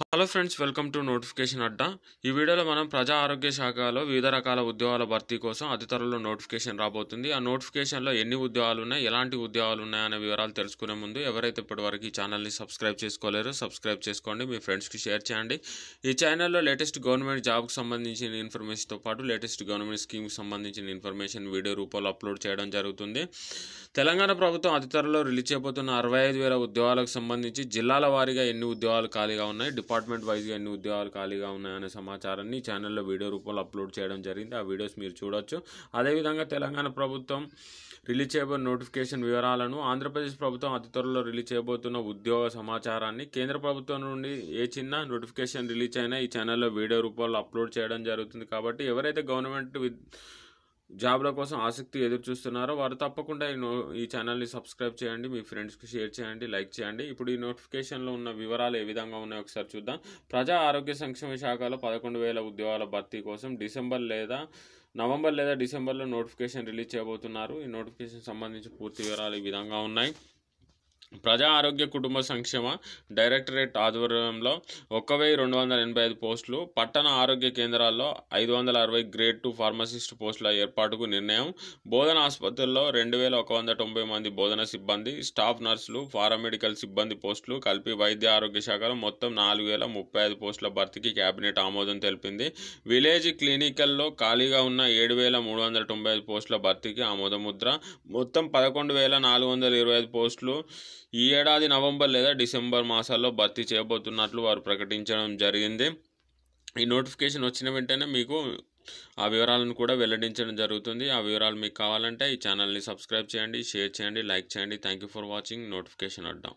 hello friends welcome to notification Adda ఈ వీడియోలో మనం ప్రజా ఆరోగ్య శాఖలో వివిధ రకాల ఉద్యోగాల భర్తీ కోసం అతి నోటిఫికేషన్ రాబోతుంది ఆ నోటిఫికేషన్లో ఎన్ని ఉద్యోగాలు ఉన్నాయి ఎలాంటి ఉద్యోగాలు ఉన్నాయనే వివరాలు తెలుసుకునే ముందు ఎవరైతే ఇప్పటివరకు ఈ ఛానల్ని సబ్స్క్రైబ్ చేసుకోలేరో సబ్స్క్రైబ్ చేసుకోండి మీ ఫ్రెండ్స్కి షేర్ చేయండి ఈ ఛానల్లో లేటెస్ట్ గవర్నమెంట్ జాబ్కి సంబంధించిన ఇన్ఫర్మేషన్తో పాటు లేటెస్ట్ గవర్నమెంట్ స్కీమ్కి సంబంధించిన ఇన్ఫర్మేషన్ వీడియో రూపంలో అప్లోడ్ చేయడం జరుగుతుంది తెలంగాణ ప్రభుత్వం అతి రిలీజ్ చేయబోతున్న అరవై ఐదు వేల ఉద్యోగాలకు సంబంధించి జిల్లాల వారీగా ఎన్ని ఉద్యోగాలు ఖాళీగా ఉన్నాయి డిపార్ట్మెంట్ వైజ్గా ఎన్ని ఉద్యోగాలు ఖాళీగా ఉన్నాయనే సమాచారాన్ని ఛానల్లో వీడియో రూపంలో అప్లోడ్ చేయడం జరిగింది ఆ వీడియోస్ మీరు చూడొచ్చు అదేవిధంగా తెలంగాణ ప్రభుత్వం రిలీజ్ చేయబోయే నోటిఫికేషన్ వివరాలను ఆంధ్రప్రదేశ్ ప్రభుత్వం అతి త్వరలో రిలీజ్ చేయబోతున్న ఉద్యోగ సమాచారాన్ని కేంద్ర ప్రభుత్వం నుండి ఏ చిన్న నోటిఫికేషన్ రిలీజ్ అయినా ఈ ఛానల్లో వీడియో రూపంలో అప్లోడ్ చేయడం జరుగుతుంది కాబట్టి ఎవరైతే గవర్నమెంట్ జాబ్ల కోసం ఆసక్తి ఎదురు చూస్తున్నారో వారు తప్పకుండా ఈ నో ఈ ఛానల్ని సబ్స్క్రైబ్ చేయండి మీ ఫ్రెండ్స్కి షేర్ చేయండి లైక్ చేయండి ఇప్పుడు ఈ నోటిఫికేషన్లో ఉన్న వివరాలు ఏ విధంగా ఉన్నాయో ఒకసారి చూద్దాం ప్రజా ఆరోగ్య సంక్షేమ శాఖలో పదకొండు వేల ఉద్యోగాల భర్తీ కోసం డిసెంబర్ లేదా నవంబర్ లేదా డిసెంబర్లో నోటిఫికేషన్ రిలీజ్ చేయబోతున్నారు ఈ నోటిఫికేషన్ సంబంధించి పూర్తి వివరాలు ఈ విధంగా ఉన్నాయి ప్రజా ఆరోగ్య కుటుంబ సంక్షేమ డైరెక్టరేట్ ఆధ్వర్యంలో ఒక్క వెయ్యి రెండు వందల ఎనభై ఐదు పోస్టులు పట్టణ ఆరోగ్య కేంద్రాల్లో ఐదు వందల అరవై గ్రేడ్ టూ ఫార్మసిస్ట్ పోస్టుల ఏర్పాటుకు నిర్ణయం బోధన ఆసుపత్రుల్లో రెండు వేల ఒక వంద తొంభై మంది బోధన సిబ్బంది స్టాఫ్ నర్సులు పారామెడికల్ సిబ్బంది పోస్టులు కలిపి వైద్య ఆరోగ్య శాఖలో మొత్తం నాలుగు వేల ముప్పై ఐదు పోస్టుల భర్తీకి కేబినెట్ ఆమోదం తెలిపింది విలేజ్ క్లినికల్లో ఖాళీగా ఉన్న ఏడు వేల మూడు వందల తొంభై ఐదు పోస్టుల భర్తీకి ఆమోద ముద్ర మొత్తం పదకొండు వేల నాలుగు వందల ఇరవై ఐదు పోస్టులు ఈ ఏడాది నవంబర్ లేదా డిసెంబర్ మాసాల్లో భర్తీ చేయబోతున్నట్లు వారు ప్రకటించడం జరిగింది ఈ నోటిఫికేషన్ వచ్చిన వెంటనే మీకు ఆ వివరాలను కూడా వెల్లడించడం జరుగుతుంది ఆ వివరాలు మీకు కావాలంటే ఈ ఛానల్ని సబ్స్క్రైబ్ చేయండి షేర్ చేయండి లైక్ చేయండి thank you for watching notification అడ్డాం